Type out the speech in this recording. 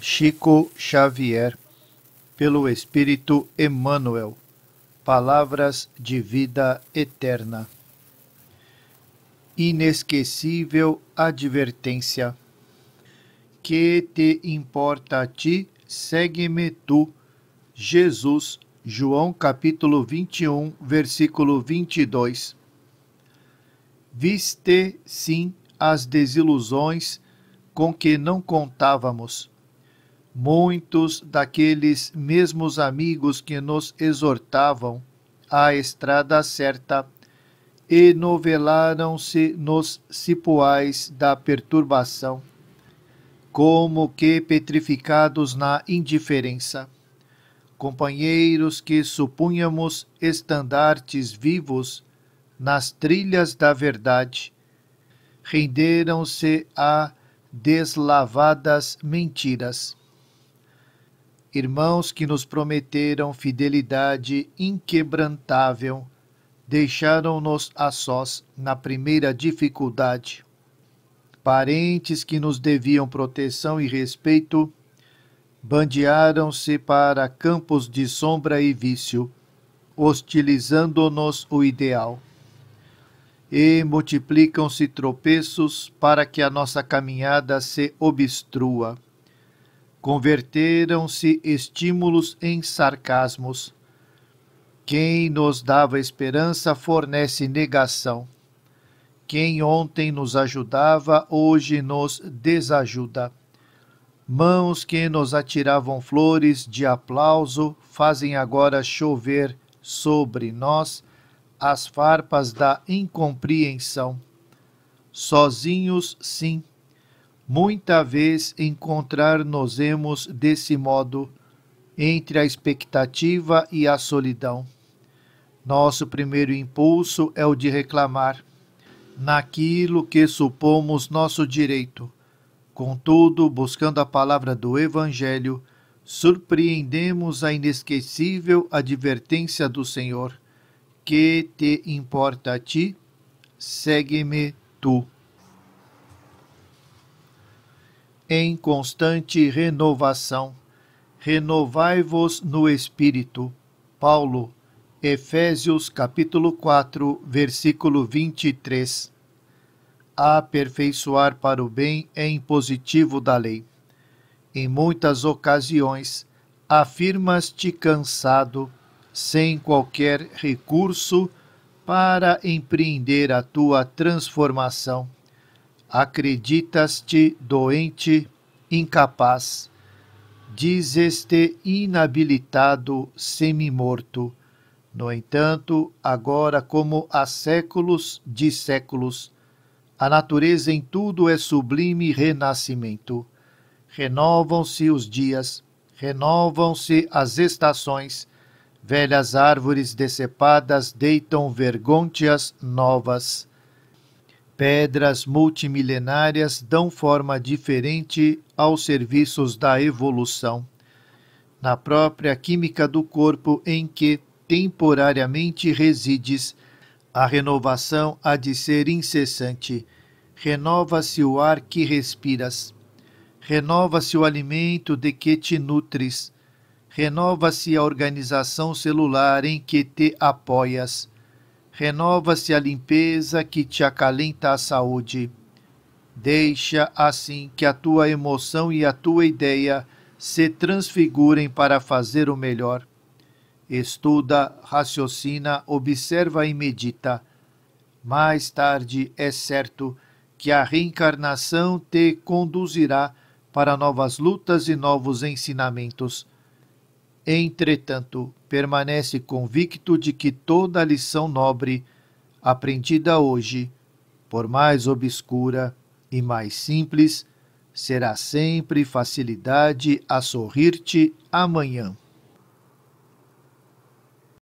Chico Xavier, pelo Espírito Emmanuel, palavras de vida eterna. Inesquecível advertência. Que te importa a ti, segue-me tu. Jesus, João capítulo 21, versículo 22. Viste, sim, as desilusões com que não contávamos muitos daqueles mesmos amigos que nos exortavam à estrada certa enovelaram-se nos cipoais da perturbação, como que petrificados na indiferença. Companheiros que supunhamos estandartes vivos nas trilhas da verdade, renderam-se a deslavadas mentiras irmãos que nos prometeram fidelidade inquebrantável, deixaram-nos a sós na primeira dificuldade. Parentes que nos deviam proteção e respeito, bandearam-se para campos de sombra e vício, hostilizando-nos o ideal. E multiplicam-se tropeços para que a nossa caminhada se obstrua Converteram-se estímulos em sarcasmos. Quem nos dava esperança fornece negação. Quem ontem nos ajudava, hoje nos desajuda. Mãos que nos atiravam flores de aplauso fazem agora chover sobre nós as farpas da incompreensão. Sozinhos, sim, muita vez encontrar-nos-emos desse modo entre a expectativa e a solidão. Nosso primeiro impulso é o de reclamar naquilo que supomos nosso direito. Contudo, buscando a palavra do Evangelho, surpreendemos a inesquecível advertência do Senhor: Que te importa a ti? Segue-me tu. em constante renovação. Renovai-vos no Espírito. Paulo, Efésios capítulo 4, versículo 23. Aperfeiçoar para o bem é impositivo da lei. Em muitas ocasiões, afirmas-te cansado, sem qualquer recurso para empreender a tua transformação Acreditas-te doente, incapaz, dizes-te inabilitado, semi-morto. No entanto, agora como há séculos de séculos, a natureza em tudo é sublime renascimento. Renovam-se os dias, renovam-se as estações, velhas árvores decepadas deitam vergônteas novas. Pedras multimilenárias dão forma diferente aos serviços da evolução. Na própria química do corpo em que temporariamente resides, a renovação há de ser incessante. Renova-se o ar que respiras. Renova-se o alimento de que te nutres. Renova-se a organização celular em que te apoias renova-se a limpeza que te acalenta a saúde. Deixa assim que a tua emoção e a tua ideia se transfigurem para fazer o melhor. Estuda, raciocina, observa e medita. Mais tarde é certo que a reencarnação te conduzirá para novas lutas e novos ensinamentos. Entretanto, permanece convicto de que toda lição nobre aprendida hoje, por mais obscura e mais simples, será sempre facilidade a sorrir-te amanhã.